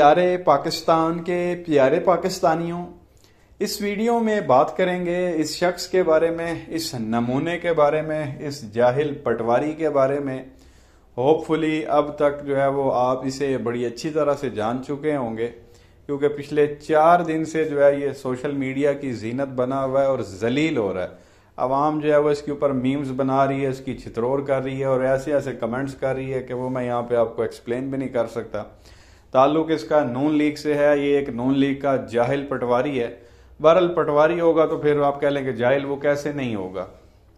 प्यारे पाकिस्तान के प्यारे पाकिस्तानियों इस वीडियो में बात करेंगे इस शख्स के बारे में इस नमूने के बारे में इस जाहिल पटवारी के बारे में होपफुली अब तक जो है वो आप इसे बड़ी अच्छी तरह से जान चुके होंगे क्योंकि पिछले चार दिन से जो है ये सोशल मीडिया की जीनत बना हुआ है और जलील हो रहा है आवाम जो है वो इसके ऊपर मीम्स बना रही है इसकी छित्रोर कर रही है और ऐसे ऐसे कमेंट्स कर रही है कि वो मैं यहाँ पे आपको एक्सप्लेन भी नहीं कर सकता ताल्लुक इसका नून लीग से है ये एक नून लीग का जाहिल पटवारी है बहरल पटवारी होगा तो फिर आप कह लेंगे जाहिल वो कैसे नहीं होगा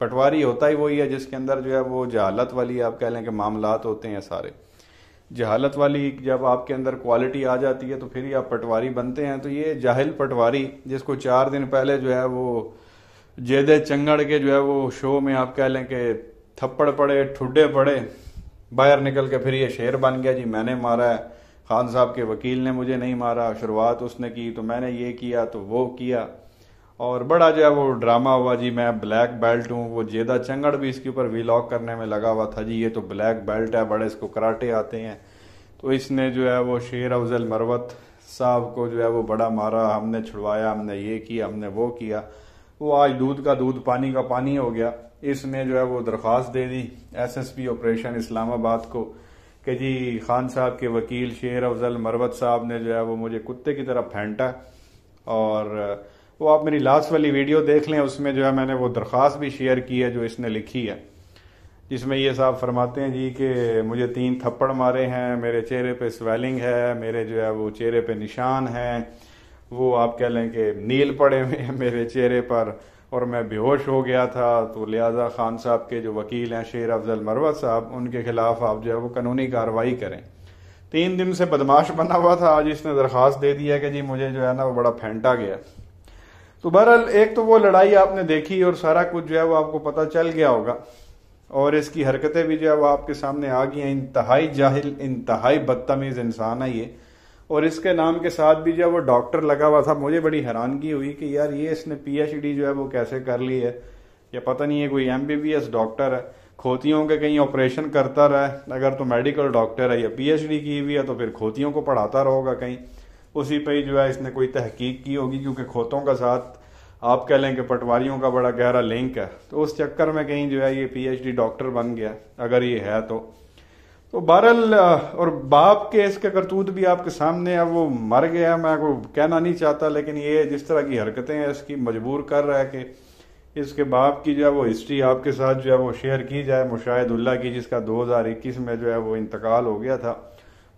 पटवारी होता ही वही है जिसके अंदर जो है वो जहालत वाली आप कह लें कि मामलात होते हैं सारे जहालत वाली जब आपके अंदर क्वालिटी आ जाती है तो फिर ही आप पटवारी बनते हैं तो ये जाहिल पटवारी जिसको चार दिन पहले जो है वो जेदे चंगड़ के जो है वो शो में आप कह लें कि थप्पड़ पड़े ठुड्डे पड़े बाहर निकल के फिर ये शेर बन गया जी मैंने मारा है खान साहब के वकील ने मुझे नहीं मारा शुरुआत उसने की तो मैंने ये किया तो वो किया और बड़ा जो है वो ड्रामा हुआ जी मैं ब्लैक बेल्ट हूँ वो जेदा चंगड़ भी इसके ऊपर वीलॉग करने में लगा हुआ था जी ये तो ब्लैक बेल्ट है बड़े इसको कराटे आते हैं तो इसने जो है वो शेर अफजल मरवत साहब को जो है वो बड़ा मारा हमने छुड़वाया हमने ये किया हमने वो किया वो आज दूध का दूध पानी का पानी हो गया इसने जो है वो दरख्वास्त दे दी एसएसपी ऑपरेशन इस्लामाबाद को कि जी खान साहब के वकील शेर अफजल मरवत साहब ने जो है वो मुझे कुत्ते की तरह फेंटा और वो आप मेरी लास्ट वाली वीडियो देख लें उसमें जो है मैंने वो दरख्वास्त भी शेयर की है जो इसने लिखी है जिसमें ये साहब फरमाते हैं जी कि मुझे तीन थप्पड़ मारे हैं मेरे चेहरे पे स्वेलिंग है मेरे जो है वो चेहरे पे निशान हैं वो आप कह लें कि नील पड़े हुए हैं मेरे चेहरे पर और मैं बेहोश हो गया था तो लिहाजा खान साहब के जो वकील हैं शेर अफजल मरवा साहब उनके खिलाफ आप जो है वो कानूनी कार्रवाई करें तीन दिन से बदमाश बना हुआ था आज इसने दरख्वास्त दे दिया कि जी मुझे जो है ना वो बड़ा फेंटा गया तो बहरहाल एक तो वो लड़ाई आपने देखी और सारा कुछ जो है वो आपको पता चल गया होगा और इसकी हरकतें भी जो है वो आपके सामने आ गई हैं इंतहाई जाहिल इंतहाई बदतमीज़ इंसान है ये और इसके नाम के साथ भी जो वो डॉक्टर लगा हुआ था मुझे बड़ी हैरानगी हुई कि यार ये इसने पीएचडी जो है वो कैसे कर ली है या पता नहीं है कोई एमबीबीएस डॉक्टर है खोतियों के कहीं ऑपरेशन करता रहे अगर तो मेडिकल डॉक्टर है या पीएचडी की हुई है तो फिर खोतियों को पढ़ाता रहोगा कहीं उसी पर ही जो है इसने कोई तहकीक की होगी क्योंकि खोतों का साथ आप कह लें कि पटवारियों का बड़ा गहरा लिंक है तो उस चक्कर में कहीं जो है ये पीएचडी डॉक्टर बन गया अगर ये है तो तो बहरल और बाप के इसके करतूत भी आपके सामने अब वो मर गया मैं को कहना नहीं चाहता लेकिन ये जिस तरह की हरकतें हैं इसकी मजबूर कर रहा है कि इसके बाप की जो है वो हिस्ट्री आपके साथ जो है वो शेयर की जाए मुशाहिदुल्ला की जिसका 2021 में जो है वो इंतकाल हो गया था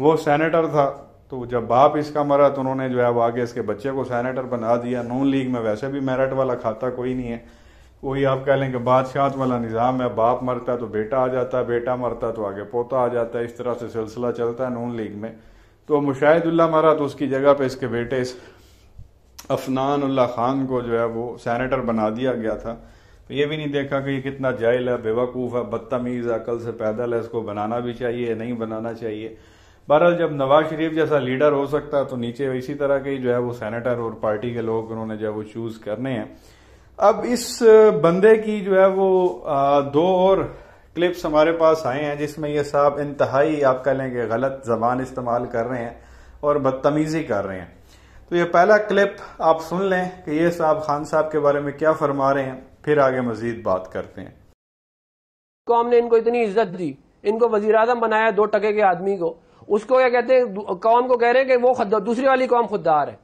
वो सैनेटर था तो जब बाप इसका मरा तो उन्होंने जो है वो आगे इसके बच्चे को सैनेटर बना दिया नून लीग में वैसे भी मेरिट वाला खाता कोई नहीं है वही आप कह लेंगे बादशाह वाला निज़ाम है बाप मरता है तो बेटा आ जाता है बेटा मरता है तो आगे पोता आ जाता है इस तरह से सिलसिला चलता है नून लीग में तो मुशाहिदुल्ला मरा तो उसकी जगह पे इसके बेटे इस अफनानुल्ला खान को जो है वो सैनिटर बना दिया गया था तो ये भी नहीं देखा कि ये कितना जाहिल है बेवकूफ़ है बदतमीज़ अकल से पैदल है इसको बनाना भी चाहिए नहीं बनाना चाहिए बहरहाल जब नवाज शरीफ जैसा लीडर हो सकता है तो नीचे इसी तरह के जो है वो सैनिटर और पार्टी के लोग उन्होंने जो है वो चूज़ करने हैं अब इस बंदे की जो है वो दो और क्लिप्स हमारे पास आए हैं जिसमें ये साहब इंतहाई आप कह लेंगे गलत जबान इस्तेमाल कर रहे हैं और बदतमीज़ी कर रहे हैं तो ये पहला क्लिप आप सुन लें कि ये साहब खान साहब के बारे में क्या फरमा रहे हैं फिर आगे मजीद बात करते हैं कौम ने इनको इतनी इज्जत दी इनको वजीर आजम बनाया दो टके के आदमी को उसको क्या कहते हैं कौम को कह रहे हैं कि वो दूसरी वाली कौम खुददार है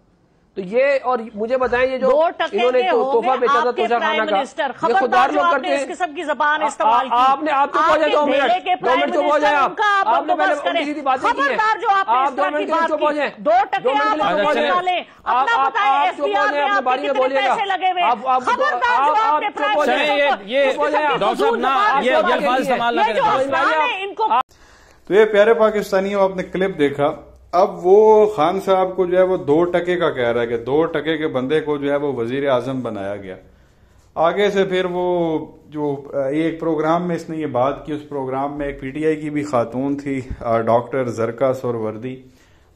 तो ये और मुझे बताएं ये जो इन्होंने तो तोहफा बेचा था तोशा खाना का ये खुदार लोग करते हैं सबकी जबान इस्तेमाल की आपने आप तो बोल दो मिनट दो मिनट चुप हो जाए आपने पहले उनकी सीधी बात की है आप दो मिनट के लिए चुप हो जाए दो टके आप बोल आप चुप हो जाए अपने बारी में बोलिएगा आप आप चुप बोल जाए ये ये डॉक्टर साहब ना ये अल्फाज इस्तेमाल लगे तो ये प्यारे पाकिस्तानियों आपने क्लिप देखा अब वो खान साहब को जो है वो दो टके का कह रहा है कि दो टके के बंदे को जो है वो वजीर आजम बनाया गया आगे से फिर वो जो एक प्रोग्राम में इसने ये बात की उस प्रोग्राम में एक पीटीआई की भी खातून थी डॉक्टर जरका वर्दी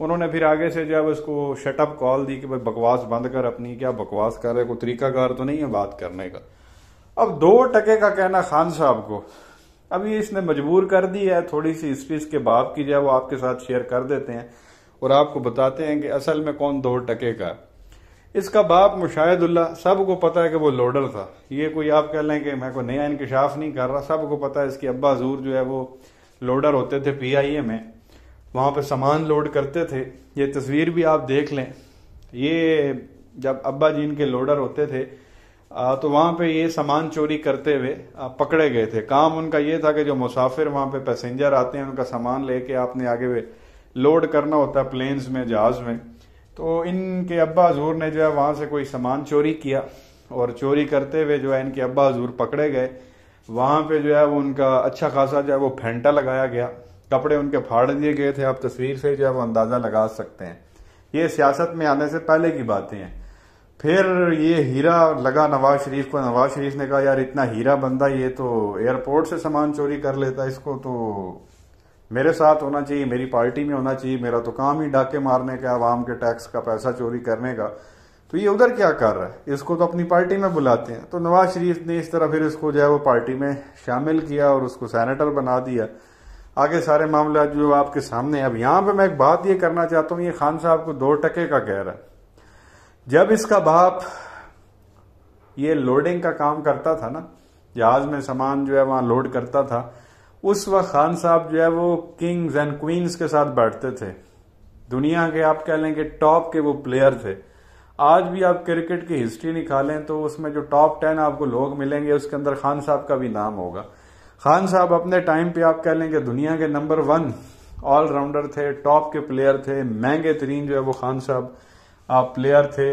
उन्होंने फिर आगे से जो है उसको शटअप कॉल दी कि भाई बकवास बंद कर अपनी क्या बकवास कर रहे कोई तरीकाकार तो नहीं है बात करने का अब दो टके का कहना खान साहब को अभी इसने मजबूर कर दी है थोड़ी सी हिस्ट्री इसके बाप की जो है वो आपके साथ शेयर कर देते हैं और आपको बताते हैं कि असल में कौन दो टकेगा इसका बाप मुशाहिदुल्ला सबको पता है कि वो लोडर था ये कोई आप कह लें कि मैं कोई नया इंकशाफ नहीं कर रहा सबको पता है इसके अब्बा जूर जो है वो लोडर होते थे पी आई ए में वहाँ पर सामान लोड करते थे ये तस्वीर भी आप देख लें ये जब अब्बा जी इनके लोडर होते थे तो वहाँ पे ये सामान चोरी करते हुए पकड़े गए थे काम उनका ये था कि जो मुसाफिर वहाँ पे पैसेंजर आते हैं उनका सामान लेके आपने आगे वे लोड करना होता है प्लेन्स में जहाज में तो इनके अब्बा हजूर ने जो है वहाँ से कोई सामान चोरी किया और चोरी करते हुए जो है इनके अब्बा हजूर पकड़े गए वहाँ पे जो है वो उनका अच्छा खासा जो है वो फेंटा लगाया गया कपड़े उनके फाड़ दिए गए थे आप तस्वीर से जो है वो अंदाज़ा लगा सकते हैं ये सियासत में आने से पहले की बातें हैं फिर ये हीरा लगा नवाज शरीफ को नवाज शरीफ ने कहा यार इतना हीरा बंदा ये तो एयरपोर्ट से सामान चोरी कर लेता इसको तो मेरे साथ होना चाहिए मेरी पार्टी में होना चाहिए मेरा तो काम ही डाके मारने का आवाम के टैक्स का पैसा चोरी करने का तो ये उधर क्या कर रहा है इसको तो अपनी पार्टी में बुलाते हैं तो नवाज शरीफ ने इस तरह फिर इसको जो है वो पार्टी में शामिल किया और उसको सैनिटर बना दिया आगे सारे मामला जो आपके सामने अब यहां पे मैं एक बात ये करना चाहता हूँ ये खान साहब को दो टके का कह रहा है जब इसका बाप ये लोडिंग का काम करता था ना जहाज में सामान जो है वहां लोड करता था उस वक्त खान साहब जो है वो किंग्स एंड क्वींस के साथ बैठते थे दुनिया के आप कह लें कि टॉप के वो प्लेयर थे आज भी आप क्रिकेट की हिस्ट्री निकालें तो उसमें जो टॉप टेन आपको लोग मिलेंगे उसके अंदर खान साहब का भी नाम होगा खान साहब अपने टाइम पे आप कह लें कि दुनिया के नंबर वन ऑलराउंडर थे टॉप के प्लेयर थे महंगे तरीन जो है वो खान साहब आप प्लेयर थे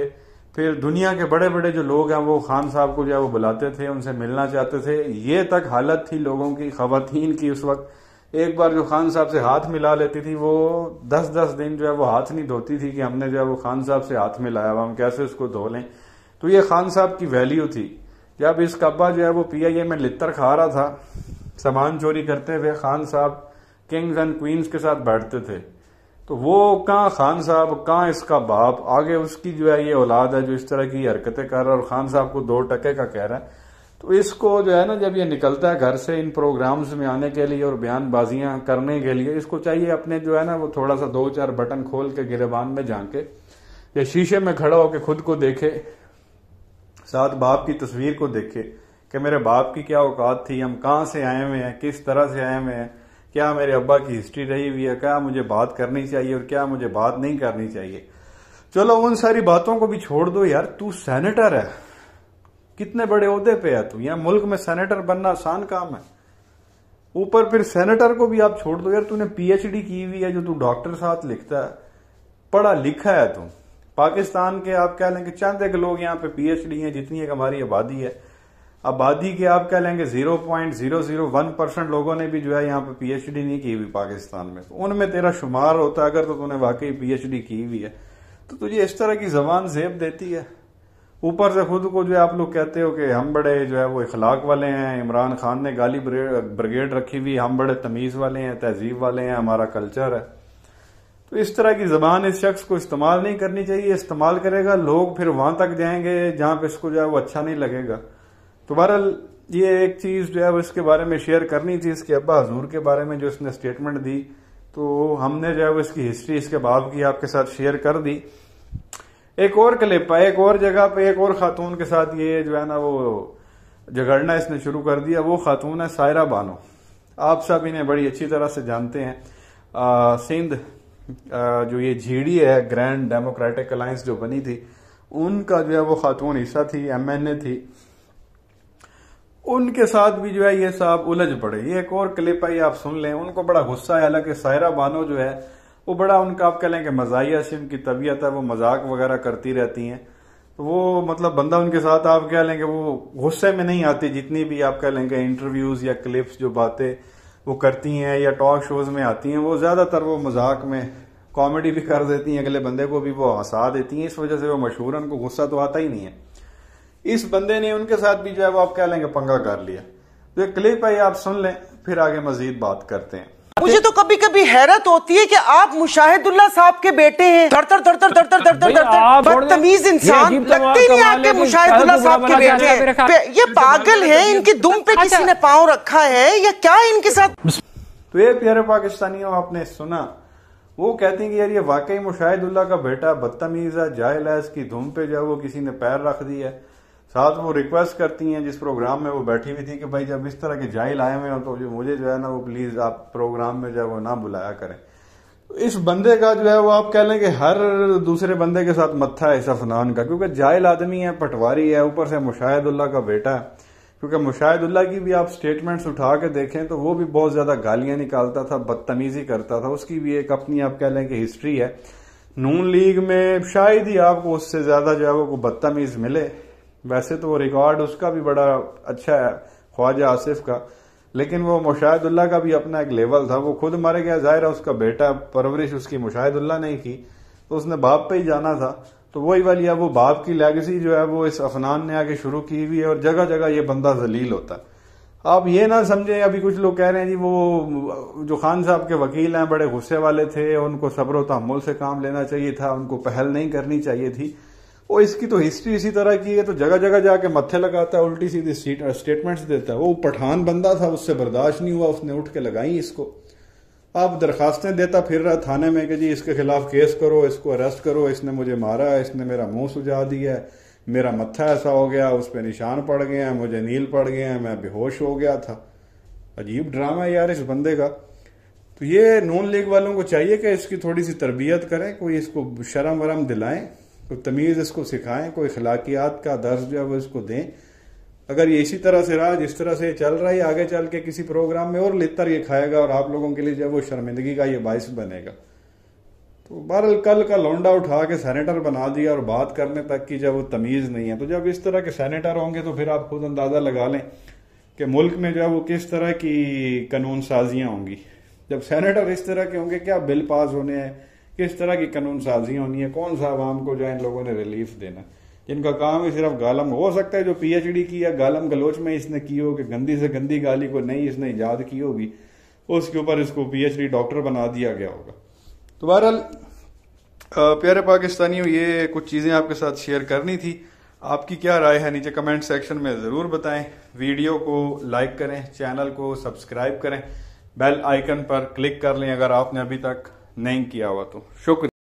फिर दुनिया के बड़े बड़े जो लोग हैं वो खान साहब को जो है वो बुलाते थे उनसे मिलना चाहते थे ये तक हालत थी लोगों की खातन की उस वक्त एक बार जो खान साहब से हाथ मिला लेती थी वो दस दस दिन जो है वो हाथ नहीं धोती थी कि हमने जो है वो खान साहब से हाथ मिलाया हम कैसे उसको धो लें तो ये खान साहब की वैल्यू थी जब इस कब्बा जो है वो पी आई ए में लितर खा रहा था सामान चोरी करते हुए खान साहब किंग्स एंड क्वींस के साथ बैठते थे तो वो कहाँ खान साहब कहाँ इसका बाप आगे उसकी जो है ये औलाद है जो इस तरह की हरकतें कर रहा है और खान साहब को दो टके का कह रहा है तो इसको जो है ना जब ये निकलता है घर से इन प्रोग्राम्स में आने के लिए और बयानबाजियां करने के लिए इसको चाहिए अपने जो है ना वो थोड़ा सा दो चार बटन खोल के गिरबान में झांके या शीशे में खड़ा होकर खुद को देखे साथ बाप की तस्वीर को देखे कि मेरे बाप की क्या औकात थी हम कहाँ से आए हुए हैं किस तरह से आए हुए हैं क्या मेरे अब्बा की हिस्ट्री रही हुई है क्या मुझे बात करनी चाहिए और क्या मुझे बात नहीं करनी चाहिए चलो उन सारी बातों को भी छोड़ दो यार तू सेनेटर है कितने बड़े अहदे पे है तू यार मुल्क में सेनेटर बनना आसान काम है ऊपर फिर सेनेटर को भी आप छोड़ दो यार तूने पीएचडी की हुई है जो तू डॉक्टर साथ लिखता है पढ़ा लिखा है तू पाकिस्तान के आप कह लें कि चंद एक लोग यहाँ पे पीएचडी हैं जितनी एक हमारी आबादी है आबादी के आप कह लेंगे zero point zero zero one percent लोगों ने भी जो है यहाँ पे पीएचडी नहीं की हुई पाकिस्तान में तो उनमें तेरा शुमार होता है अगर तो तूने वाकई पीएचडी की हुई है तो तुझे इस तरह की जबान जेब देती है ऊपर से खुद को जो है आप लोग कहते हो कि हम बड़े जो है वो इखलाक वाले हैं इमरान खान ने गाली ब्रिगेड रखी हुई हम बड़े तमीज़ वाले हैं तहजीब वाले हैं हमारा कल्चर है तो इस तरह की जबान इस शख्स को इस्तेमाल नहीं करनी चाहिए इस्तेमाल करेगा लोग फिर वहां तक जाएंगे जहां पे इसको जो है वो अच्छा नहीं लगेगा तो बहरहाल ये एक चीज़ जो है वो इसके बारे में शेयर करनी थी इसके अब्बा हजूर के बारे में जो इसने स्टेटमेंट दी तो हमने जो है वो इसकी हिस्ट्री इसके बाब की आपके साथ शेयर कर दी एक और क्लिप है एक और जगह पे एक और खातून के साथ ये जो है ना वो झगड़ना इसने शुरू कर दिया वो खातून है सायरा बानो आप सब इन्हें बड़ी अच्छी तरह से जानते हैं सिंध जो ये झीड़ी है ग्रैंड डेमोक्रेटिक अलायंस जो बनी थी उनका जो है वो खातून हिस्सा थी एमएनए थी उनके साथ भी जो है ये साहब उलझ पड़े ये एक और क्लिप आई आप सुन लें उनको बड़ा गुस्सा है हालांकि सायरा बानो जो है वो बड़ा उनका आप कह लें कि मजाया से उनकी तबीयत है वो मजाक वगैरह करती रहती हैं तो वो मतलब बंदा उनके साथ आप कह लेंगे वो गुस्से में नहीं आती जितनी भी आप कह लेंगे इंटरव्यूज़ या क्लिप्स जो बातें वो करती हैं या टॉक शोज़ में आती हैं वो ज़्यादातर वो मजाक में कॉमेडी भी कर देती हैं अगले बंदे को भी वो हंसा देती हैं इस वजह से वो मशहूर उनको गुस्सा तो आता ही नहीं है इस बंदे ने उनके साथ भी जो है वो आप कह लेंगे पंगा कर लिया तो एक क्लिप है आप सुन लें फिर आगे मजीद बात करते हैं मुझे तो कभी कभी हैरत होती है कि आप मुशाहिदुल्ला साहब के बेटे हैं धड़तर धड़तर धड़तर धड़तर धड़तर बदतमीज इंसान लगते नहीं आपके मुशाहिदुल्ला साहब के बेटे हैं ये पागल है इनकी दुम पे अच्छा। किसी ने पांव रखा है या क्या इनके साथ तो ये प्यारे पाकिस्तानियों आपने सुना वो कहते हैं कि यार ये वाकई मुशाहिदुल्ला का बेटा बदतमीज है जाहिल है इसकी धुम पे जो है वो किसी ने पैर रख दिया है साथ वो रिक्वेस्ट करती हैं जिस प्रोग्राम में वो बैठी हुई थी कि भाई जब इस तरह के जाइल आए हुए हैं तो मुझे जो है ना वो प्लीज़ आप प्रोग्राम में जो है वो ना बुलाया करें तो इस बंदे का जो है वो आप कह लें कि हर दूसरे बंदे के साथ मत्था है इस अफनान का क्योंकि जाहिल आदमी है पटवारी है ऊपर से मुशाहिदुल्ला का बेटा है क्योंकि मुशाहिदुल्ला की भी आप स्टेटमेंट्स उठा के देखें तो वो भी बहुत ज़्यादा गालियां निकालता था बदतमीजी करता था उसकी भी एक अपनी आप कह लें कि हिस्ट्री है नून लीग में शायद ही आपको उससे ज़्यादा जो है वो बदतमीज मिले वैसे तो वो रिकॉर्ड उसका भी बड़ा अच्छा है ख्वाजा आसिफ का लेकिन वो मुशाहिदुल्ला का भी अपना एक लेवल था वो खुद मर गया जाहिर है उसका बेटा परवरिश उसकी मुशाहिदुल्ला ने की तो उसने बाप पे ही जाना था तो वही वाली अब वो बाप की लेगेसी जो है वो इस अफनान ने आगे शुरू की हुई है और जगह जगह ये बंदा जलील होता है आप ये ना समझे अभी कुछ लोग कह रहे हैं जी वो जो खान साहब के वकील हैं बड़े गुस्से वाले थे उनको सब्र तहमुल से काम लेना चाहिए था उनको पहल नहीं करनी चाहिए थी वो इसकी तो हिस्ट्री इसी तरह की है तो जगह जगह जाके मत्थे लगाता है उल्टी सीधी स्टेटमेंट्स uh, देता है वो पठान बंदा था उससे बर्दाश्त नहीं हुआ उसने उठ के लगाई इसको आप दरखास्तें देता फिर रहा थाने में कि जी इसके खिलाफ केस करो इसको अरेस्ट करो इसने मुझे मारा है इसने मेरा मुंह सुझा दिया है मेरा मत्था ऐसा हो गया उस पर निशान पड़ गए हैं मुझे नील पड़ गए हैं मैं बेहोश हो गया था अजीब ड्रामा है यार इस बंदे का तो ये नून लीग वालों को चाहिए कि इसकी थोड़ी सी तरबियत करें कोई इसको शर्म वरम दिलाएं कोई तो तमीज़ इसको सिखाएं कोई अखलाकियात का दर्ज जो है वो इसको दें अगर ये इसी तरह से रहा जिस तरह से चल रहा है आगे चल के किसी प्रोग्राम में और लेतर ये खाएगा और आप लोगों के लिए जो है वो शर्मिंदगी का ये बायस बनेगा तो बहरल कल का लौंडा उठा के सैनिटर बना दिया और बात करने तक की जब वो तमीज़ नहीं है तो जब इस तरह के सैनिटर होंगे तो फिर आप खुद अंदाज़ा लगा लें कि मुल्क में जो है वो किस तरह की कानून साजियाँ होंगी जब सैनिटर इस तरह के होंगे क्या बिल पास होने हैं किस तरह की कानून साजी होनी है कौन सा आवाम को जो है इन लोगों ने रिलीफ देना जिनका काम ही सिर्फ गालम हो सकता है जो पीएचडी की या गालम गलोच में इसने की हो कि गंदी से गंदी गाली को नहीं इसने ईजाद की होगी उसके ऊपर इसको पीएचडी डॉक्टर बना दिया गया होगा तो बहरहाल प्यारे पाकिस्तानियों ये कुछ चीज़ें आपके साथ शेयर करनी थी आपकी क्या राय है नीचे कमेंट सेक्शन में ज़रूर बताएं वीडियो को लाइक करें चैनल को सब्सक्राइब करें बेल आइकन पर क्लिक कर लें अगर आपने अभी तक नहीं किया हुआ तो शुक्रिया